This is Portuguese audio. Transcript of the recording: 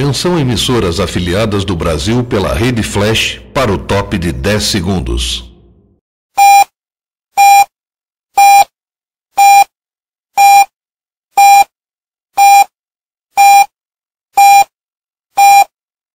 Atenção emissoras afiliadas do Brasil pela Rede Flash para o top de 10 segundos.